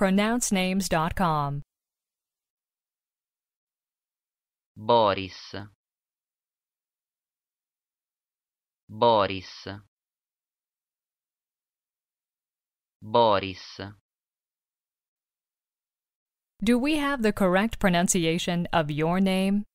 pronouncenames.com. Boris Boris Boris Do we have the correct pronunciation of your name?